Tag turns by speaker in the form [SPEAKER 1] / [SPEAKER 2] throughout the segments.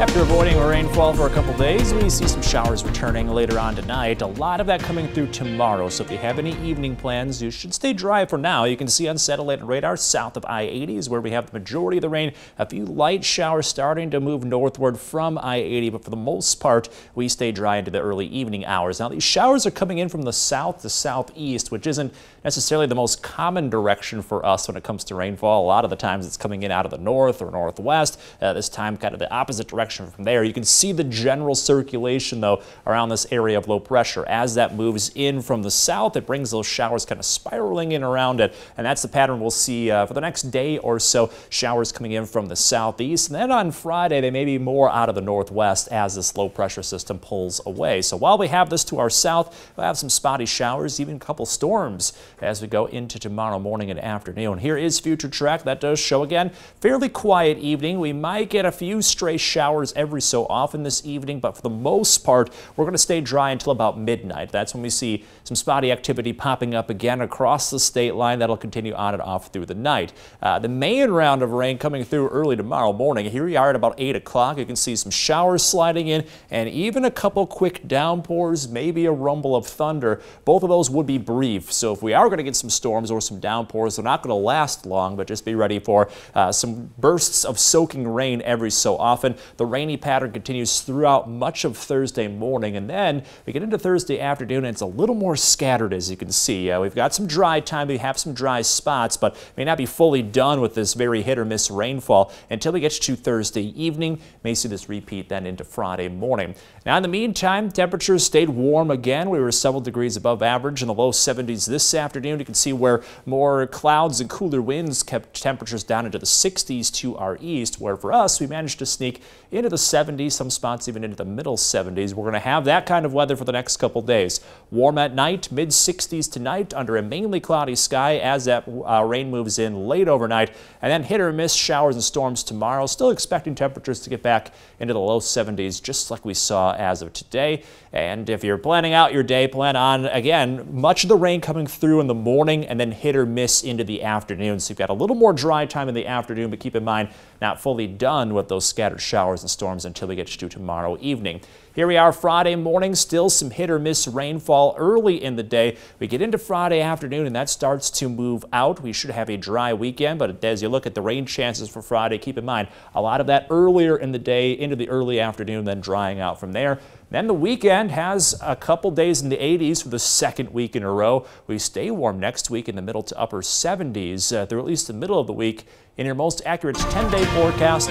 [SPEAKER 1] After avoiding rainfall for a couple days, we see some showers returning later on tonight. A lot of that coming through tomorrow, so if you have any evening plans, you should stay dry for now. You can see on satellite radar south of I-80 is where we have the majority of the rain. A few light showers starting to move northward from I-80, but for the most part, we stay dry into the early evening hours. Now, these showers are coming in from the south to southeast, which isn't necessarily the most common direction for us when it comes to rainfall. A lot of the times it's coming in out of the north or northwest. Uh, this time, kind of the opposite direction direction from there. You can see the general circulation, though, around this area of low pressure. As that moves in from the south, it brings those showers kind of spiraling in around it, and that's the pattern we'll see uh, for the next day or so. Showers coming in from the southeast, and then on Friday, they may be more out of the northwest as this low pressure system pulls away. So while we have this to our south, we'll have some spotty showers, even a couple storms as we go into tomorrow morning and afternoon. Here is future track. That does show again fairly quiet evening. We might get a few stray showers showers every so often this evening, but for the most part, we're going to stay dry until about midnight. That's when we see some spotty activity popping up again across the state line. That'll continue on and off through the night. Uh, the main round of rain coming through early tomorrow morning. Here we are at about 8 o'clock. You can see some showers sliding in and even a couple quick downpours, maybe a rumble of thunder. Both of those would be brief. So if we are going to get some storms or some downpours, they're not going to last long, but just be ready for uh, some bursts of soaking rain every so often. The the rainy pattern continues throughout much of Thursday morning, and then we get into Thursday afternoon, and it's a little more scattered, as you can see. Uh, we've got some dry time, we have some dry spots, but may not be fully done with this very hit or miss rainfall until we get to Thursday evening. May see this repeat then into Friday morning. Now, in the meantime, temperatures stayed warm again. We were several degrees above average in the low 70s this afternoon. You can see where more clouds and cooler winds kept temperatures down into the 60s to our east, where for us, we managed to sneak into the 70s, some spots even into the middle 70s. We're going to have that kind of weather for the next couple days. Warm at night, mid 60s tonight under a mainly cloudy sky as that uh, rain moves in late overnight. And then hit or miss showers and storms tomorrow. Still expecting temperatures to get back into the low 70s, just like we saw as of today. And if you're planning out your day, plan on, again, much of the rain coming through in the morning and then hit or miss into the afternoon. So you've got a little more dry time in the afternoon, but keep in mind, not fully done with those scattered showers and storms until we get to tomorrow evening. Here we are Friday morning, still some hit or miss rainfall early in the day. We get into Friday afternoon and that starts to move out. We should have a dry weekend, but as you look at the rain chances for Friday, keep in mind a lot of that earlier in the day into the early afternoon, then drying out from there. Then the weekend has a couple days in the 80s for the second week in a row. We stay warm next week in the middle to upper 70s uh, through at least the middle of the week. In your most accurate 10-day forecast,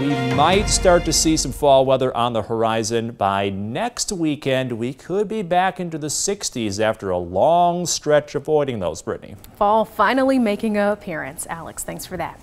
[SPEAKER 1] we might start to see some fall weather on the horizon. By next weekend, we could be back into the 60s after a long stretch avoiding those, Brittany. Fall finally making an appearance. Alex, thanks for that.